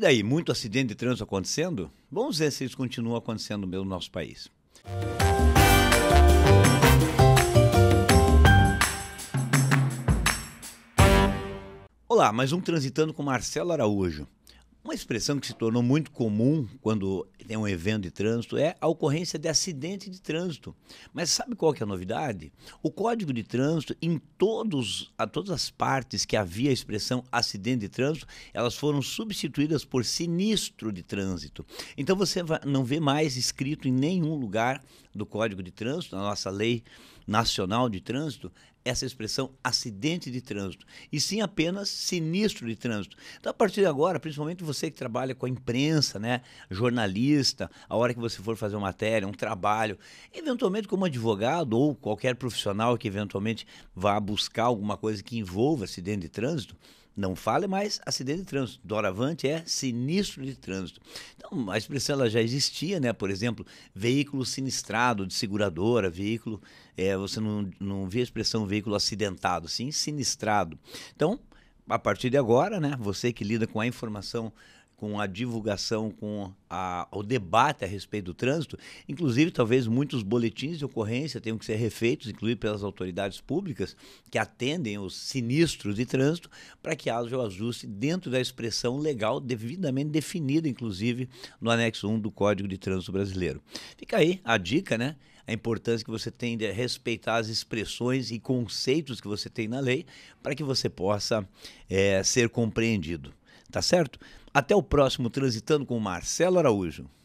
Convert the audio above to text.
E daí, muito acidente de trânsito acontecendo? Vamos ver se isso continua acontecendo mesmo no nosso país. Olá, mais um Transitando com Marcelo Araújo. Uma expressão que se tornou muito comum quando tem um evento de trânsito é a ocorrência de acidente de trânsito. Mas sabe qual que é a novidade? O Código de Trânsito, em todos, a todas as partes que havia a expressão acidente de trânsito, elas foram substituídas por sinistro de trânsito. Então você não vê mais escrito em nenhum lugar do Código de Trânsito, na nossa lei nacional de trânsito, essa expressão acidente de trânsito, e sim apenas sinistro de trânsito. Então, a partir de agora, principalmente você que trabalha com a imprensa, né, jornalista, a hora que você for fazer uma matéria, um trabalho, eventualmente como advogado ou qualquer profissional que eventualmente vá buscar alguma coisa que envolva acidente de trânsito, não fale, mais acidente de trânsito. Doravante é sinistro de trânsito. Então, a expressão ela já existia, né? Por exemplo, veículo sinistrado de seguradora, veículo. É, você não, não via a expressão veículo acidentado, sim sinistrado. Então, a partir de agora, né? Você que lida com a informação com a divulgação, com a, o debate a respeito do trânsito. Inclusive, talvez muitos boletins de ocorrência tenham que ser refeitos, incluídos pelas autoridades públicas que atendem os sinistros de trânsito, para que haja o ajuste dentro da expressão legal devidamente definida, inclusive, no anexo 1 do Código de Trânsito Brasileiro. Fica aí a dica, né? a importância que você tem de respeitar as expressões e conceitos que você tem na lei para que você possa é, ser compreendido. Tá certo? Até o próximo Transitando com Marcelo Araújo.